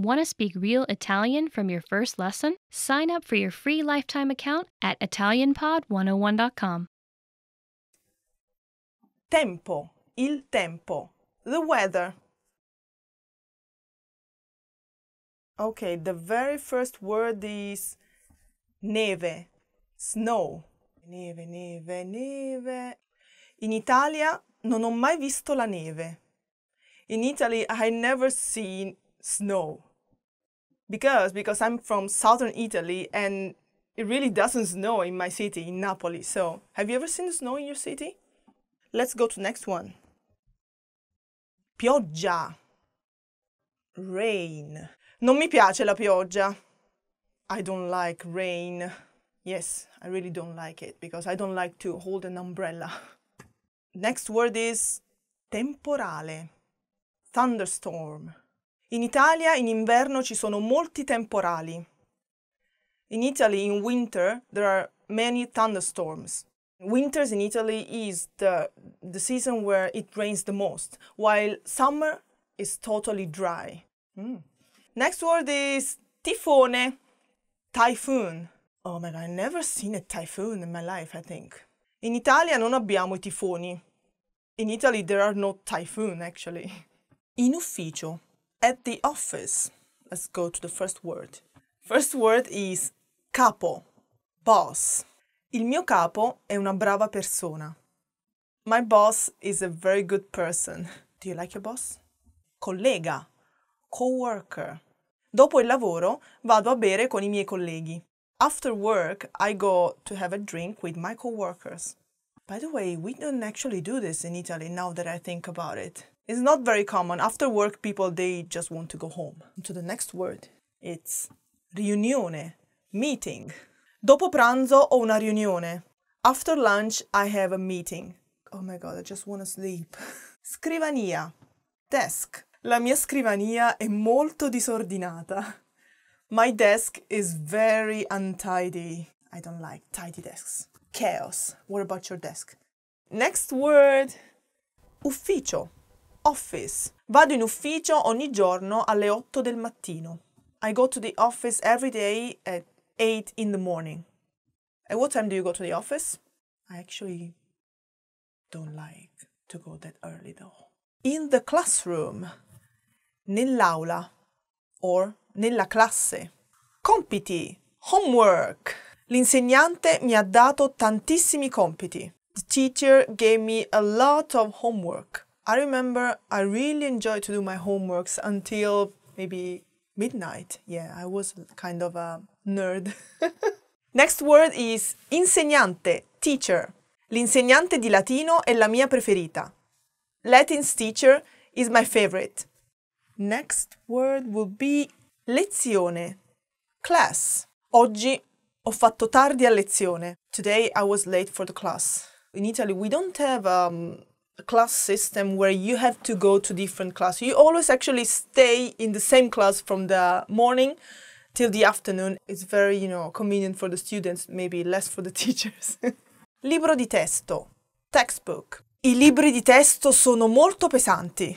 Want to speak real Italian from your first lesson? Sign up for your free lifetime account at ItalianPod101.com. Tempo, il tempo, the weather. Okay, the very first word is neve, snow. Neve, neve, neve. In Italia non ho mai visto la neve. In Italy I never seen snow because because I'm from southern Italy and it really doesn't snow in my city in Napoli. So, have you ever seen snow in your city? Let's go to next one. Pioggia. Rain. Non mi piace la pioggia. I don't like rain. Yes, I really don't like it because I don't like to hold an umbrella. Next word is temporale. Thunderstorm. In Italia in inverno ci sono molti temporali. In Italy in winter there are many thunderstorms. Winters in Italy is the, the season where it rains the most, while summer is totally dry. Mm. Next word is tifone, typhoon. Oh my god, I've never seen a typhoon in my life, I think. In Italia non abbiamo i tifoni. In Italy there are no typhoon, actually. In ufficio. at the office. Let's go to the first word. First word is capo, boss. Il mio capo è una brava persona. My boss is a very good person. Do you like your boss? Collega, co-worker. Dopo il lavoro vado a bere con i miei colleghi. After work, I go to have a drink with my co-workers. By the way, we don't actually do this in Italy now that I think about it. It's not very common. After work, people, they just want to go home. To the next word. It's riunione, meeting. Dopo pranzo ho una riunione. After lunch, I have a meeting. Oh my god, I just want to sleep. Scrivania, desk. La mia scrivania è molto disordinata. My desk is very untidy. I don't like tidy desks. Chaos. What about your desk? Next word. Ufficio. office. Vado in ufficio ogni giorno alle 8 del mattino. I go to the office every day at 8 in the morning. At what time do you go to the office? I actually don't like to go that early though. In the classroom. Nell'aula. Or nella classe. Compiti. Homework. L'insegnante mi ha dato tantissimi compiti. The teacher gave me a lot of homework. I remember I really enjoyed to do my homeworks until maybe midnight. Yeah, I was kind of a nerd. Next word is insegnante, teacher. L'insegnante di latino è la mia preferita. Latin's teacher is my favorite. Next word will be lezione, class. Oggi ho fatto tardi a lezione. Today I was late for the class. In Italy we don't have um, class system where you have to go to different class. You always actually stay in the same class from the morning till the afternoon. It's very, you know, convenient for the students, maybe less for the teachers. Libro di testo, textbook. I libri di testo sono molto pesanti.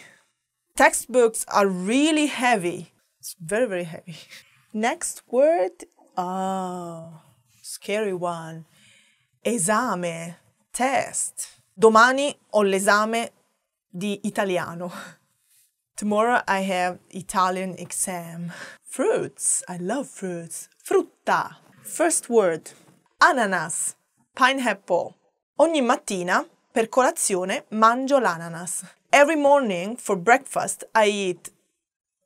Textbooks are really heavy. It's very, very heavy. Next word. oh, scary one. Esame, test. Domani ho l'esame di italiano. Tomorrow I have Italian exam. Fruits. I love fruits. Frutta. First word. Ananas. Pineapple. Ogni mattina per colazione mangio l'ananas. Every morning for breakfast I eat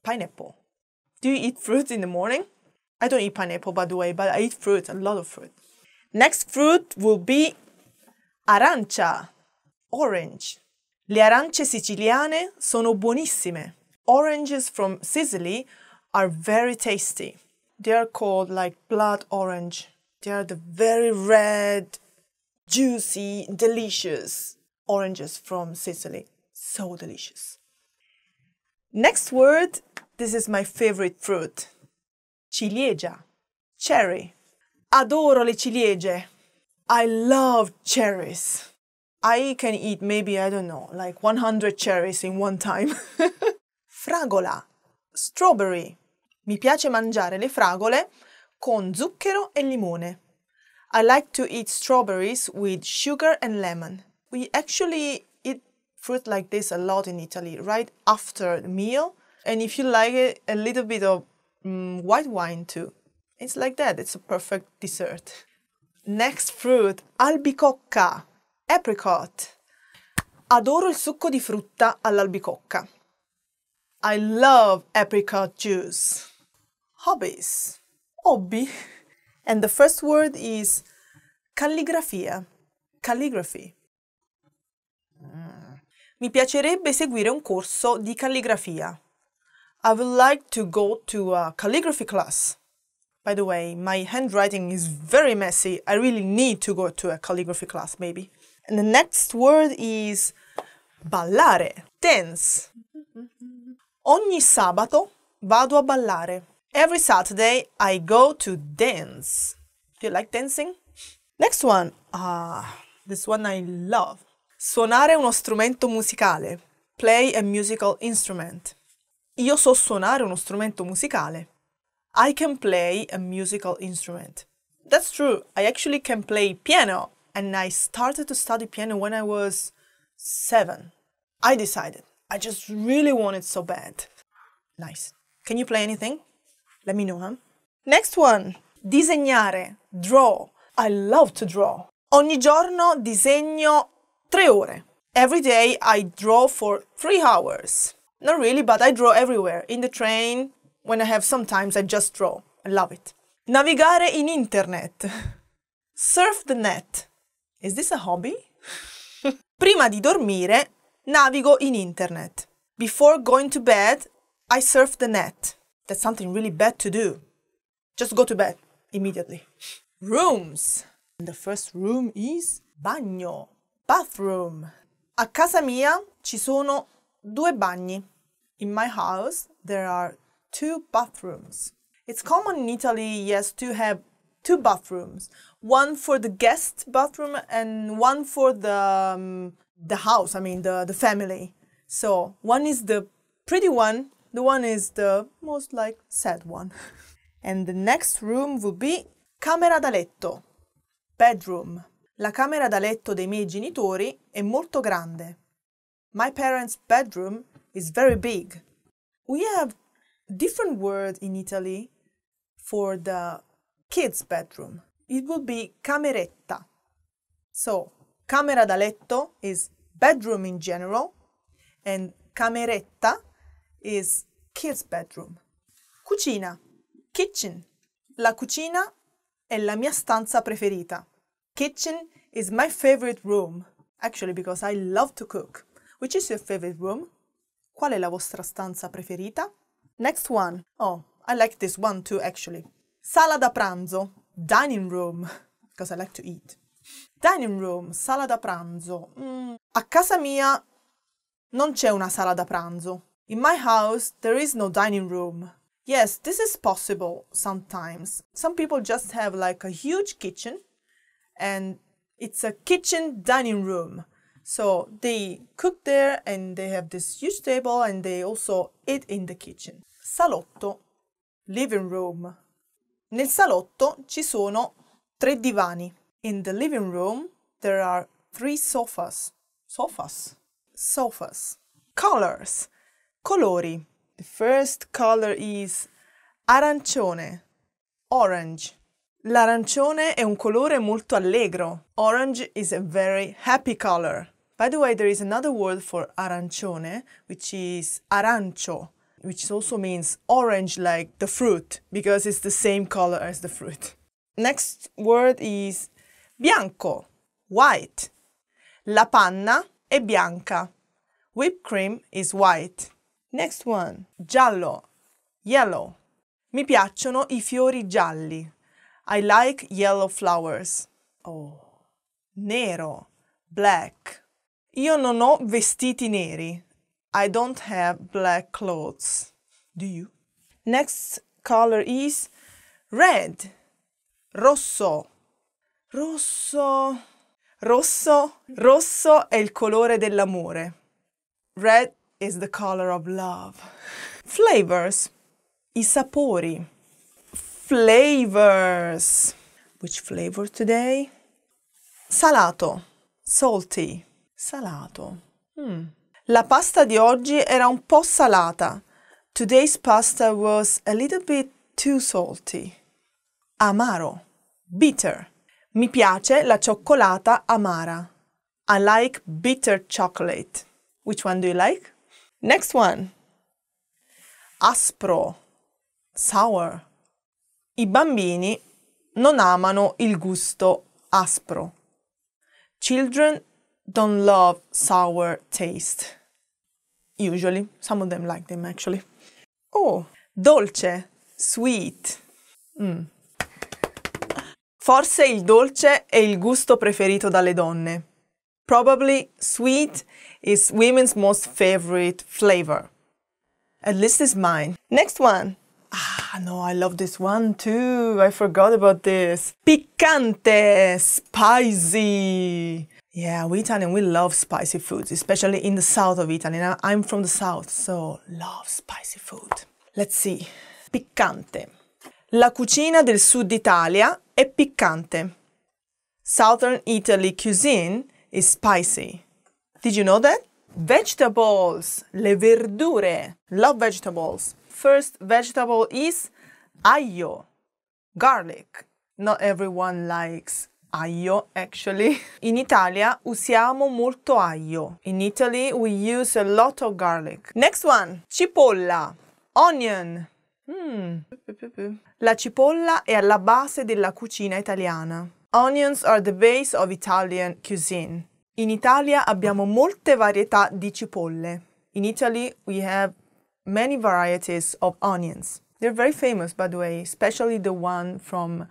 pineapple. Do you eat fruits in the morning? I don't eat pineapple by the way, but I eat fruit, a lot of fruit. Next fruit will be arancia orange. Le arance siciliane sono buonissime. Oranges from Sicily are very tasty. They are called like blood orange. They are the very red, juicy, delicious oranges from Sicily. So delicious. Next word, this is my favorite fruit. Ciliegia, cherry. Adoro le ciliegie. I love cherries. I can eat maybe, I don't know, like 100 cherries in one time. Fragola, strawberry. Mi piace mangiare le fragole con zucchero e limone. I like to eat strawberries with sugar and lemon. We actually eat fruit like this a lot in Italy, right after the meal. And if you like it, a little bit of um, white wine too. It's like that, it's a perfect dessert. Next fruit, albicocca. Apricot. Adoro il succo di frutta all'albicocca. I love apricot juice. Hobbies. Hobby. And the first word is calligrafia. Calligraphy. Mm. Mi piacerebbe seguire un corso di calligrafia. I would like to go to a calligraphy class. By the way, my handwriting is very messy. I really need to go to a calligraphy class, maybe. And the next word is ballare, dance. Ogni sabato vado a ballare. Every Saturday I go to dance. Do you like dancing? Next one. Ah, this one I love. Suonare uno strumento musicale. Play a musical instrument. Io so suonare uno strumento musicale. I can play a musical instrument. That's true. I actually can play piano and I started to study piano when I was seven. I decided. I just really wanted so bad. Nice. Can you play anything? Let me know, huh? Next one. Disegnare. Draw. I love to draw. Ogni giorno disegno tre ore. Every day I draw for three hours. Not really, but I draw everywhere. In the train, when I have sometimes, I just draw. I love it. Navigare in internet. Surf the net. Is this a hobby? Prima di dormire, navigo in internet. Before going to bed, I surf the net. That's something really bad to do. Just go to bed immediately. Rooms. The first room is bagno, bathroom. A casa mia ci sono due bagni. In my house there are two bathrooms. It's common in Italy, yes, to have two bathrooms one for the guest bathroom and one for the um, the house i mean the the family so one is the pretty one the one is the most like sad one and the next room will be camera da letto bedroom la camera da letto dei miei genitori è molto grande my parents bedroom is very big we have different word in italy for the kids' bedroom. It would be cameretta. So, camera da letto is bedroom in general, and cameretta is kids' bedroom. Cucina, kitchen. La cucina è la mia stanza preferita. Kitchen is my favorite room, actually because I love to cook. Which is your favorite room? Qual è la vostra stanza preferita? Next one. Oh, I like this one too actually. Sala da pranzo, dining room, because I like to eat. Dining room, sala da pranzo. Mm. A casa mia non c'è una sala da pranzo. In my house there is no dining room. Yes, this is possible sometimes. Some people just have like a huge kitchen and it's a kitchen dining room. So they cook there and they have this huge table and they also eat in the kitchen. Salotto, living room. Nel salotto ci sono tre divani. In the living room there are three sofas. Sofas? Sofas. Colors. Colori. The first color is arancione. Orange. L'arancione è un colore molto allegro. Orange is a very happy color. By the way, there is another word for arancione, which is arancio which also means orange like the fruit, because it's the same color as the fruit. Next word is bianco, white. La panna è bianca. Whipped cream is white. Next one, giallo, yellow. Mi piacciono i fiori gialli. I like yellow flowers. Oh. Nero, black. Io non ho vestiti neri. I don't have black clothes. Do you? Next color is red. Rosso. Rosso. Rosso. Rosso è il colore dell'amore. Red is the color of love. Flavors. I sapori. Flavors. Which flavor today? Salato. Salty. Salato. Hmm. La pasta di oggi era un po' salata. Today's pasta was a little bit too salty. Amaro. Bitter. Mi piace la cioccolata amara. I like bitter chocolate. Which one do you like? Next one. Aspro. Sour. I bambini non amano il gusto aspro. Children don't love sour taste. Usually, some of them like them actually. Oh, dolce, sweet. Mm. Forse il dolce è il gusto preferito dalle donne. Probably sweet is women's most favorite flavor. At least it's mine. Next one. Ah, no, I love this one too. I forgot about this. Piccante, spicy. Yeah, we Italian, we love spicy foods, especially in the south of Italy. Now, I'm from the south, so love spicy food. Let's see. Piccante. La cucina del sud Italia è piccante. Southern Italy cuisine is spicy. Did you know that? Vegetables, le verdure. Love vegetables. First vegetable is aglio, garlic. Not everyone likes aglio actually. In Italia usiamo molto aglio. In Italy we use a lot of garlic. Next one, cipolla, onion. Mm. La cipolla è alla base della cucina italiana. Onions are the base of Italian cuisine. In Italia abbiamo molte varietà di cipolle. In Italy we have many varieties of onions. They're very famous by the way, especially the one from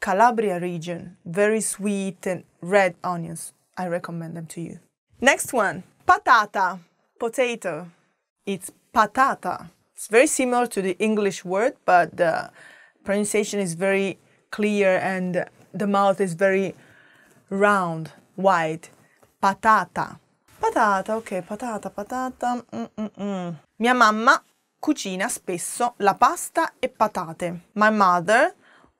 Calabria region. Very sweet and red onions. I recommend them to you. Next one, patata, potato. It's patata. It's very similar to the English word, but the pronunciation is very clear and the mouth is very round, wide. Patata. Patata, ok, patata, patata. Mm -mm -mm. Mia mamma cucina spesso la pasta e patate. My mother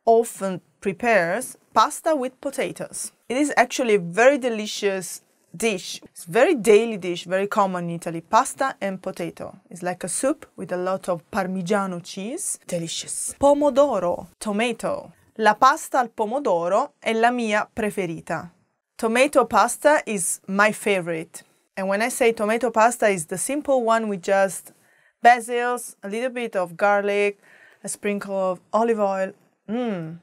often prepares pasta with potatoes. It is actually a very delicious dish. It's very daily dish, very common in Italy. Pasta and potato. It's like a soup with a lot of parmigiano cheese. Delicious. Pomodoro, tomato. La pasta al pomodoro è la mia preferita. Tomato pasta is my favorite. And when I say tomato pasta is the simple one with just basil, a little bit of garlic, a sprinkle of olive oil. Mmm,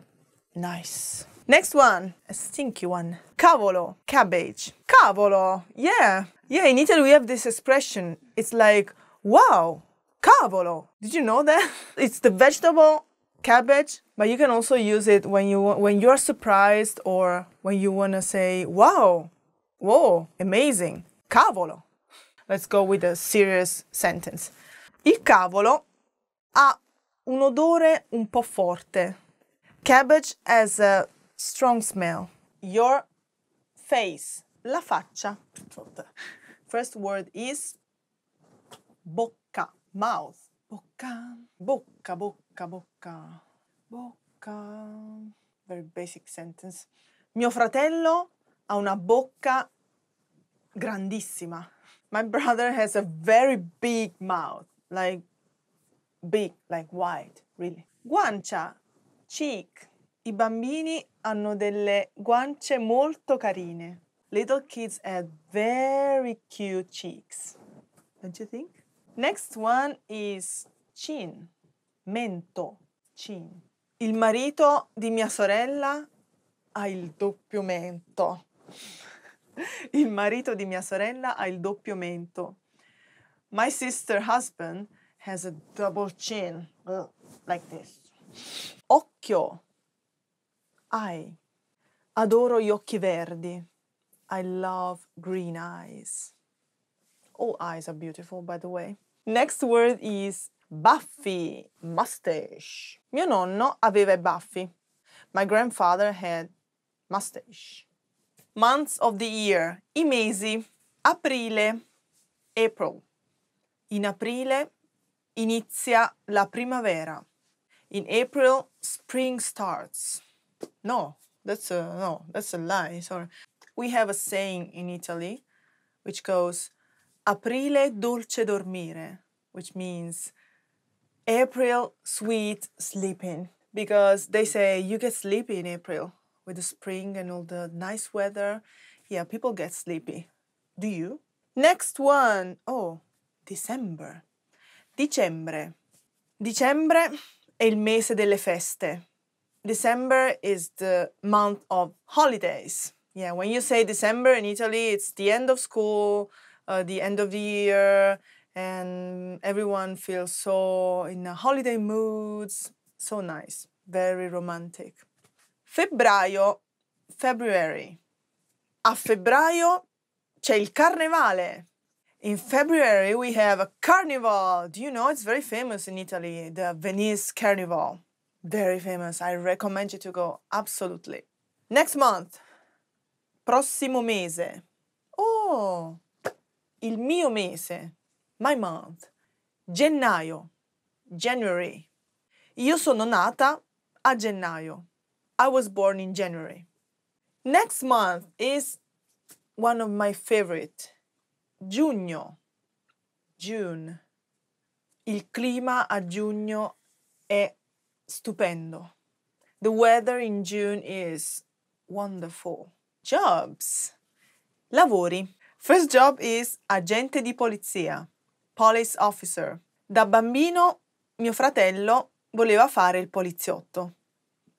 Nice. Next one, a stinky one. Cavolo, cabbage. Cavolo, yeah. Yeah, in Italy we have this expression. It's like, wow, cavolo. Did you know that? It's the vegetable cabbage, but you can also use it when you when you're surprised or when you want to say, wow, whoa, amazing, cavolo. Let's go with a serious sentence. Il cavolo ha un odore un po' forte. Cabbage has a strong smell. Your face, la faccia. First word is bocca, mouth. Bocca, bocca, bocca, bocca, bocca. Very basic sentence. Mio fratello ha una bocca grandissima. My brother has a very big mouth, like big, like wide, really. Guancia Cheek. I bambini hanno delle guance molto carine. Little kids have very cute cheeks. Don't you think? Next one is chin. Mento. Chin. Il marito di mia sorella ha il doppio mento. il marito di mia sorella ha il doppio mento. My sister husband has a double chin, like this. Occhio. Eye. Adoro gli occhi verdi. I love green eyes. All eyes are beautiful, by the way. Next word is baffi, mustache. Mio nonno aveva i baffi. My grandfather had mustache. Months of the year. I mesi. Aprile. April. In aprile inizia la primavera. In April, spring starts. No, that's a no, that's a lie. Sorry. We have a saying in Italy which goes Aprile dolce dormire, which means April sweet sleeping because they say you get sleepy in April with the spring and all the nice weather. Yeah, people get sleepy. Do you? Next one. Oh, December. Dicembre. Dicembre è il mese delle feste. December is the month of holidays. Yeah, when you say December in Italy, it's the end of school, uh, the end of the year, and everyone feels so in a holiday moods. So nice, very romantic. Febbraio, February. A febbraio c'è il carnevale. In February, we have a carnival. Do you know it's very famous in Italy, the Venice Carnival? Very famous. I recommend you to go, absolutely. Next month, prossimo mese. Oh, il mio mese, my month. Gennaio, January. Io sono nata a gennaio. I was born in January. Next month is one of my favorite Giugno. June. Il clima a giugno è stupendo. The weather in June is wonderful. Jobs. Lavori. First job is agente di polizia, police officer. Da bambino mio fratello voleva fare il poliziotto.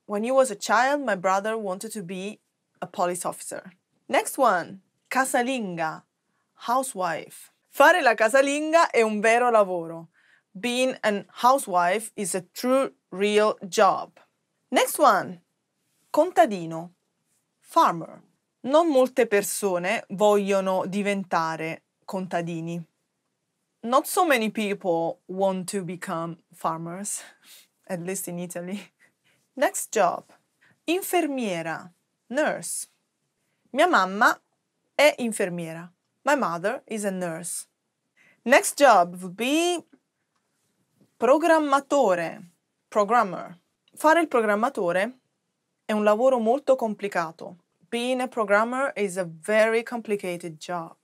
When he was a child, my brother wanted to be a police officer. Next one, casalinga, housewife. Fare la casalinga è un vero lavoro. Being a housewife is a true, real job. Next one. Contadino. Farmer. Non molte persone vogliono diventare contadini. Not so many people want to become farmers, at least in Italy. Next job. Infermiera. Nurse. Mia mamma è infermiera. My mother is a nurse. Next job would be programmatore, programmer. Fare il programmatore è un lavoro molto complicato. Being a programmer is a very complicated job.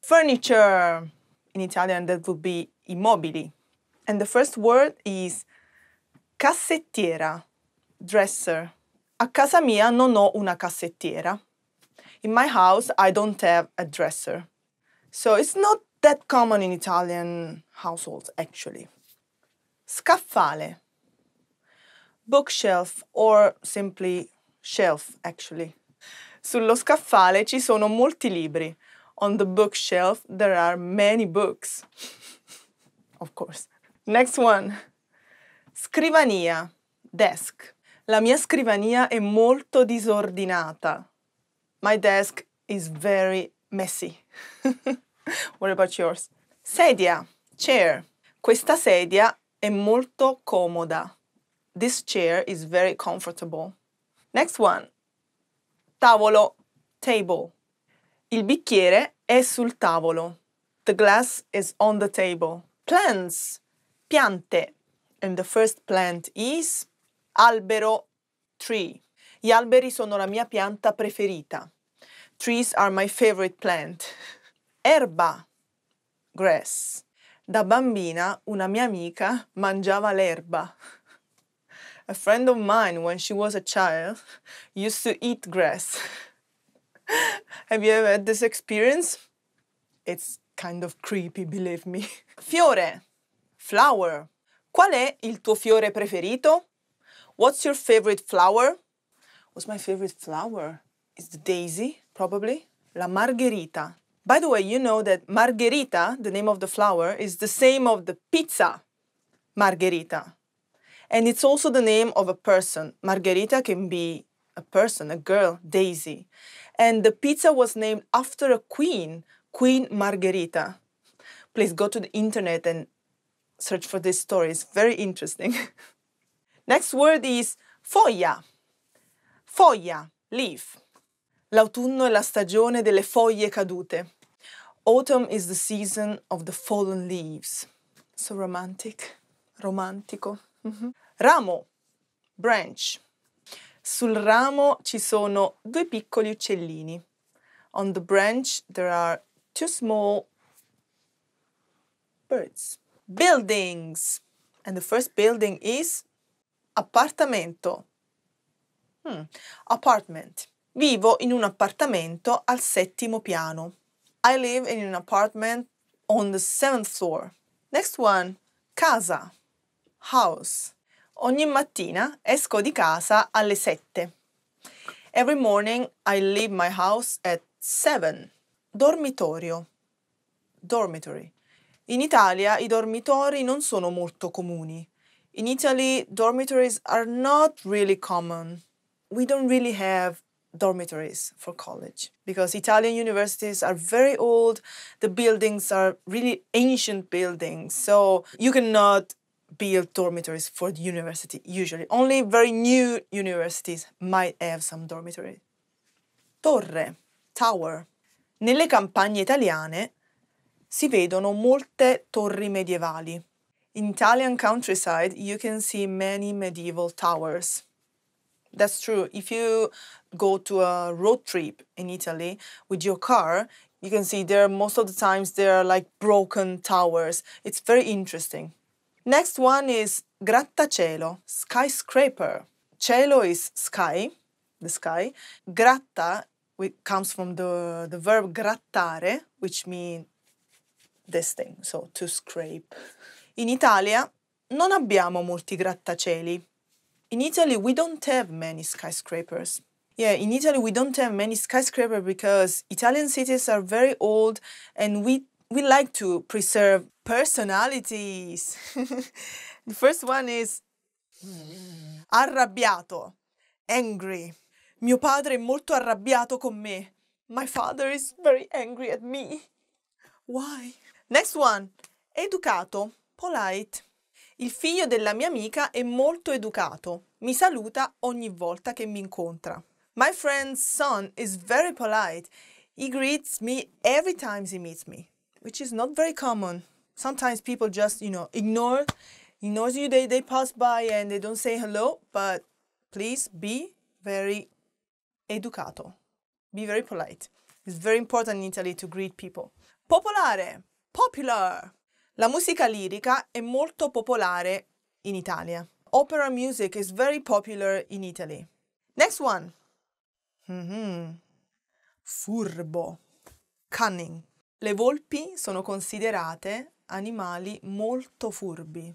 Furniture. In Italian that would be i mobili. And the first word is cassettiera, dresser. A casa mia non ho una cassettiera. In my house I don't have a dresser. So it's not that common in Italian households, actually. Scaffale, bookshelf or simply shelf, actually. Sullo scaffale ci sono molti libri. On the bookshelf there are many books. of course. Next one. Scrivania, desk. La mia scrivania è molto disordinata. My desk is very messy. What about yours? Sedia, chair. Questa sedia è molto comoda. This chair is very comfortable. Next one. Tavolo, table. Il bicchiere è sul tavolo. The glass is on the table. Plants, piante. And the first plant is albero, tree. Gli alberi sono la mia pianta preferita. trees are my favorite plant. Erba, grass. Da bambina, una mia amica mangiava l'erba. A friend of mine, when she was a child, used to eat grass. Have you ever had this experience? It's kind of creepy, believe me. Fiore, flower. Qual è il tuo fiore preferito? What's your favorite flower? What's my favorite flower? It's the daisy probably. La Margherita. By the way, you know that Margherita, the name of the flower, is the same of the pizza Margherita. And it's also the name of a person. Margherita can be a person, a girl, Daisy. And the pizza was named after a queen, Queen Margherita. Please go to the internet and search for this story. It's very interesting. Next word is foglia. Foglia, leaf. L'autunno è la stagione delle foglie cadute. Autumn is the season of the fallen leaves. So romantic, romantico. Mm-hmm. Ramo, branch. Sul ramo ci sono due piccoli uccellini. On the branch there are two small birds. Buildings. And the first building is appartamento. Hmm. Apartment. Vivo in un appartamento al settimo piano. I live in an apartment on the seventh floor. Next one, casa, house. Ogni mattina esco di casa alle sette. Every morning I leave my house at seven. Dormitorio, dormitory. In Italia i dormitori non sono molto comuni. In Italy, dormitories are not really common. We don't really have dormitories for college because Italian universities are very old. The buildings are really ancient buildings. So you cannot build dormitories for the university usually. Only very new universities might have some dormitory. Torre, tower. Nelle campagne italiane si vedono molte torri medievali. In Italian countryside you can see many medieval towers. That's true. If you go to a road trip in Italy with your car, you can see there most of the times there are like broken towers. It's very interesting. Next one is grattacielo, skyscraper. Cielo is sky, the sky. Gratta comes from the, the verb grattare, which means this thing, so to scrape. In Italia non abbiamo molti grattacieli, in Italy, we don't have many skyscrapers. Yeah, in Italy, we don't have many skyscrapers because Italian cities are very old and we, we like to preserve personalities. the first one is arrabbiato, angry. Mio padre è molto arrabbiato con me. My father is very angry at me. Why? Next one, educato, polite. Il figlio della mia amica è molto educato. Mi saluta ogni volta che mi incontra. My friend's son is very polite. He greets me every time he meets me, which is not very common. Sometimes people just, you know, ignore ignores you. They, they pass by and they don't say hello, but please be very educato. Be very polite. It's very important in Italy to greet people. Popolare, popular. La musica lirica è molto popolare in Italia. Opera music is very popular in Italy. Next one. Mm-hmm. Furbo. Cunning. Le volpi sono considerate animali molto furbi.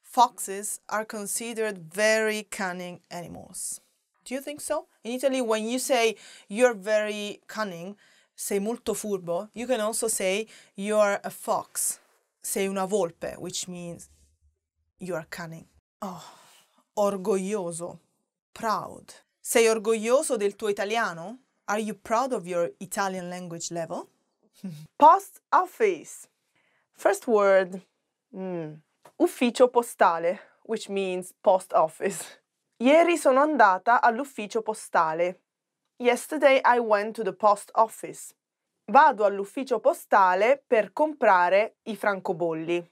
Foxes are considered very cunning animals. Do you think so? In Italy, when you say you're very cunning, sei molto furbo, you can also say you are a fox. Sei una volpe, which means you are cunning. Oh, orgoglioso, proud. Sei orgoglioso del tuo italiano? Are you proud of your Italian language level? Post office. First word. Mm. Ufficio postale, which means post office. Ieri sono andata all'ufficio postale. Yesterday I went to the post office. Vado all'ufficio postale per comprare i francobolli.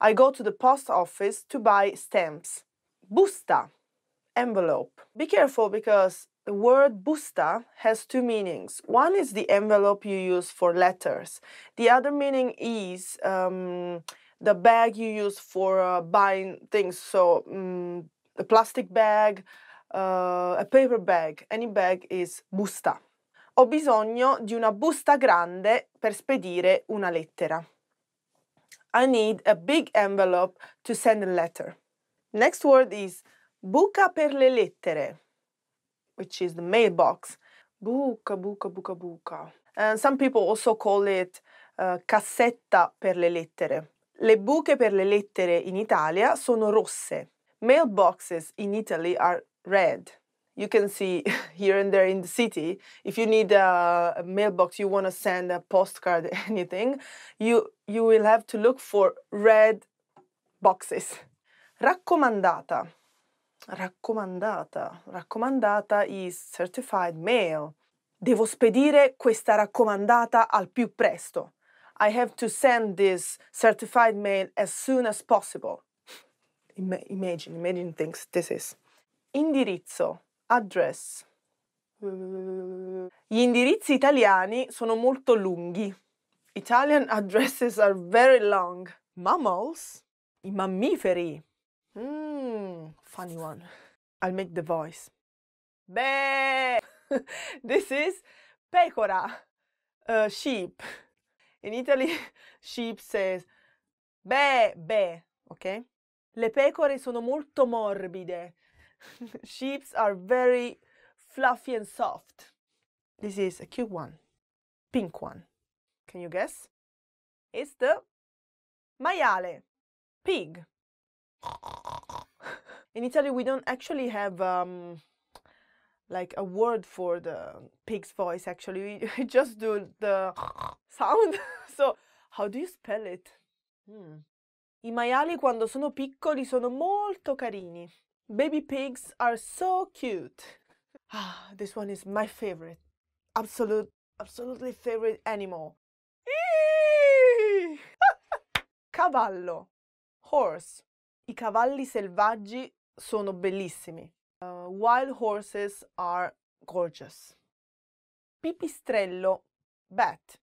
I go to the post office to buy stamps. Busta, envelope. Be careful because the word busta has two meanings. One is the envelope you use for letters. The other meaning is um, the bag you use for uh, buying things. So um, the plastic bag, Uh, a paper bag, any bag is busta. Ho bisogno di una busta grande per spedire una lettera. I need a big envelope to send a letter. Next word is buca per le lettere, which is the mailbox. Buca, buca, buca, buca. And some people also call it uh, cassetta per le lettere. Le buche per le lettere in Italia sono rosse. Mailboxes in Italy are red. You can see here and there in the city. If you need a, mailbox, you want to send a postcard, anything, you you will have to look for red boxes. Raccomandata. Raccomandata. Raccomandata is certified mail. Devo spedire questa raccomandata al più presto. I have to send this certified mail as soon as possible. imagine, imagine things this is. Indirizzo, address. Gli indirizzi italiani sono molto lunghi. Italian addresses are very long. Mammals? I mammiferi. Mmm, funny one. I'll make the voice. Beh, this is pecora, uh, sheep. In Italy, sheep says beh, beh, ok? Le pecore sono molto morbide Sheeps are very fluffy and soft. This is a cute one, pink one. Can you guess? It's the maiale, pig. In Italy, we don't actually have um, like a word for the pig's voice, actually. We just do the sound. so, how do you spell it? Hmm. I maiali quando sono piccoli sono molto carini. Baby pigs are so cute. Ah, this one is my favorite. Absolute, absolutely favorite animal. Cavallo. Horse. I cavalli selvaggi sono bellissimi. Uh, wild horses are gorgeous. Pipistrello. Bat.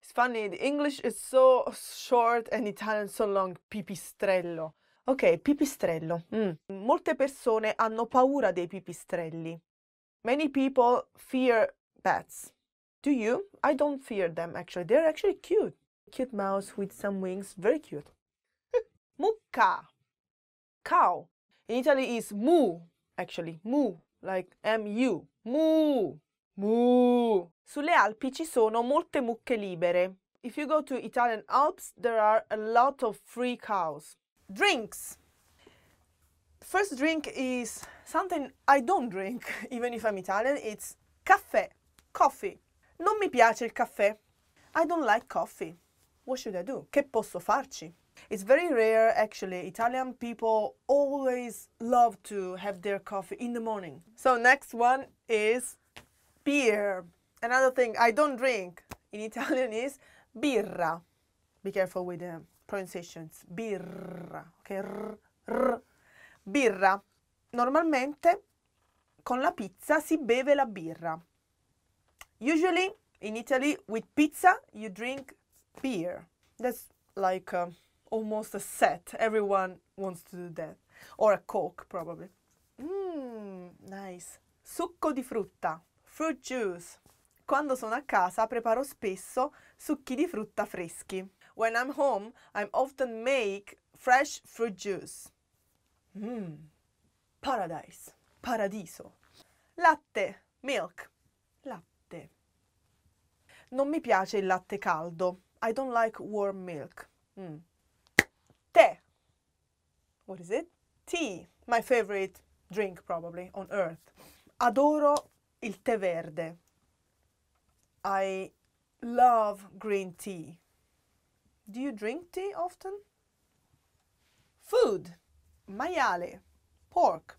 It's funny, the English is so short and Italian so long. Pipistrello. Ok, pipistrello. Mm. Molte persone hanno paura dei pipistrelli. Many people fear bats. Do you? I don't fear them actually. They're actually cute. Cute mouse with some wings. Very cute. Mucca. Cow. In Italy is moo actually. Moo. Like M-U. Moo. Moo. Sulle Alpi ci sono molte mucche libere. If you go to Italian Alps, there are a lot of free cows. Drinks. First drink is something I don't drink, even if I'm Italian. It's caffè, coffee. Non mi piace il caffè. I don't like coffee. What should I do? Che posso farci? It's very rare actually. Italian people always love to have their coffee in the morning. So next one is beer. Another thing I don't drink in Italian is birra. Be careful with them. Um, pronunciations, birra, ok? Rr, rr. Birra. Normalmente con la pizza si beve la birra. Usually in Italy with pizza you drink beer. That's like uh, almost a set. Everyone wants to do that. Or a coke probably. Mmm, nice. Succo di frutta, fruit juice. Quando sono a casa preparo spesso succhi di frutta freschi. When I'm home, I often make fresh fruit juice. Mmm, paradise, paradiso. Latte, milk, latte. Non mi piace il latte caldo. I don't like warm milk. Mm. Tè. What is it? Tea. My favorite drink probably on earth. Adoro il tè verde. I love green tea. Do you drink tea often? Food. Maiale. Pork.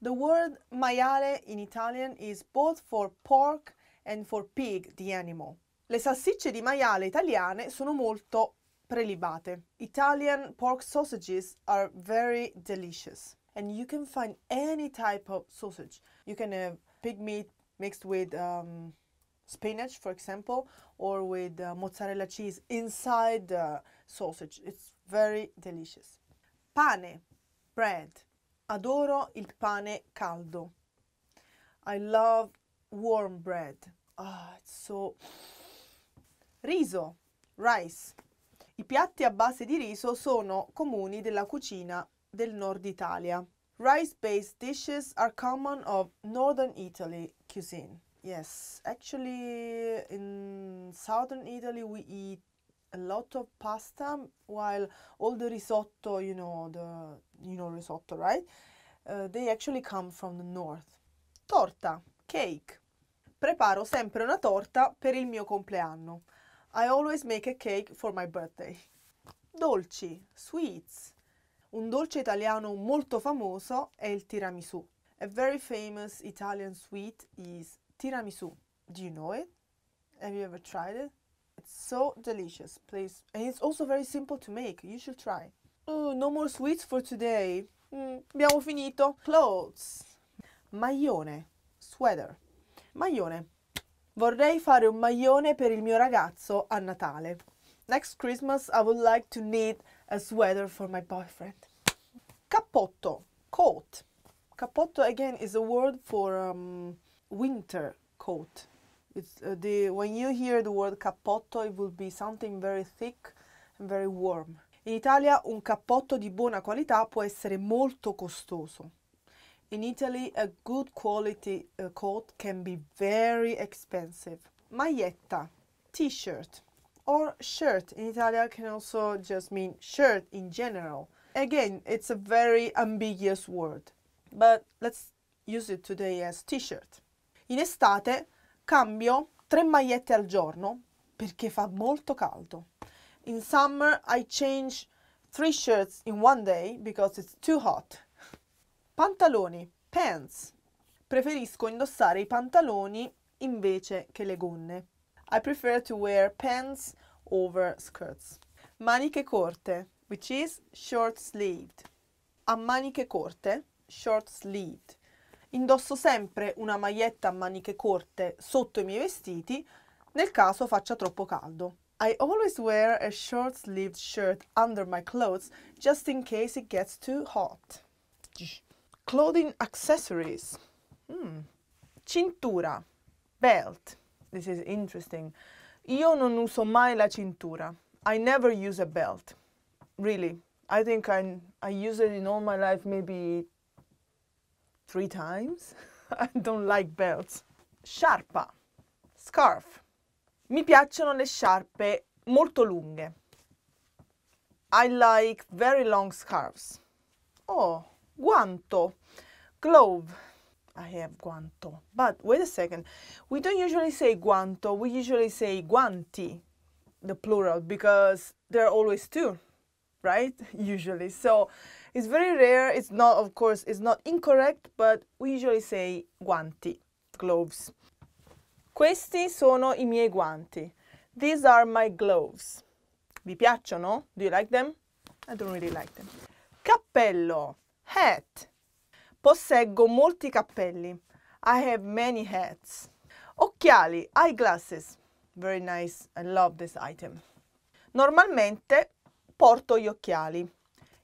The word maiale in Italian is both for pork and for pig, the animal. Le salsicce di maiale italiane sono molto prelibate. Italian pork sausages are very delicious. And you can find any type of sausage. You can have pig meat mixed with um, spinach, for example, or with uh, mozzarella cheese inside the sausage. It's very delicious. Pane, bread. Adoro il pane caldo. I love warm bread. Ah, oh, it's so riso, rice. I piatti a base di riso sono comuni della cucina del nord Italia. Rice-based dishes are common of northern Italy cuisine. Yes, actually, in southern Italy we eat a lot of pasta, while all the risotto, you know, the you know risotto, right? Uh, they actually come from the north. Torta, cake. Preparo sempre una torta per il mio compleanno. I always make a cake for my birthday. Dolci, sweets. Un dolce italiano molto famoso è il tiramisù. A very famous Italian sweet is tiramisu. Do you know it? Have you ever tried it? It's so delicious, please. And it's also very simple to make. You should try. Oh, no more sweets for today. Mm, abbiamo finito. Clothes. Maglione. Sweater. Maglione. Vorrei fare un maglione per il mio ragazzo a Natale. Next Christmas I would like to knit a sweater for my boyfriend. Cappotto. Coat. Cappotto again is a word for um, winter coat. It's uh, the when you hear the word cappotto, it will be something very thick and very warm. In Italia un cappotto di buona qualità può essere molto costoso. In Italy a good quality uh, coat can be very expensive. Maglietta, t-shirt or shirt in Italia can also just mean shirt in general. Again, it's a very ambiguous word, but let's use it today as t-shirt. In estate cambio tre magliette al giorno perché fa molto caldo. In summer I change three shirts in one day because it's too hot. Pantaloni, pants. Preferisco indossare i pantaloni invece che le gonne. I prefer to wear pants over skirts. Maniche corte, which is short sleeved. A maniche corte, short sleeved. Indosso sempre una maglietta a maniche corte sotto i miei vestiti nel caso faccia troppo caldo. I always wear a short-sleeved shirt under my clothes just in case it gets too hot. Clothing accessories. Mm. Cintura. Belt. This is interesting. Io non uso mai la cintura. I never use a belt. Really. I think I, I use it in all my life maybe three times. I don't like belts. Sciarpa, scarf. Mi piacciono le sciarpe molto lunghe. I like very long scarves. Oh, guanto, glove. I have guanto. But wait a second, we don't usually say guanto, we usually say guanti, the plural, because there are always two, right? Usually. So it's very rare. It's not, of course, it's not incorrect, but we usually say guanti, gloves. Questi sono i miei guanti. These are my gloves. Vi piacciono? Do you like them? I don't really like them. Cappello, hat. Posseggo molti cappelli. I have many hats. Occhiali, eyeglasses. Very nice, I love this item. Normalmente porto gli occhiali.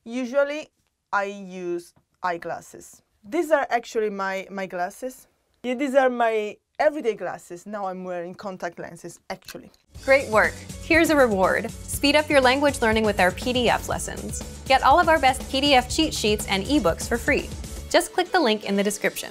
Usually I use eyeglasses. These are actually my, my glasses. Yeah, these are my everyday glasses. Now I'm wearing contact lenses, actually. Great work. Here's a reward. Speed up your language learning with our PDF lessons. Get all of our best PDF cheat sheets and ebooks for free. Just click the link in the description.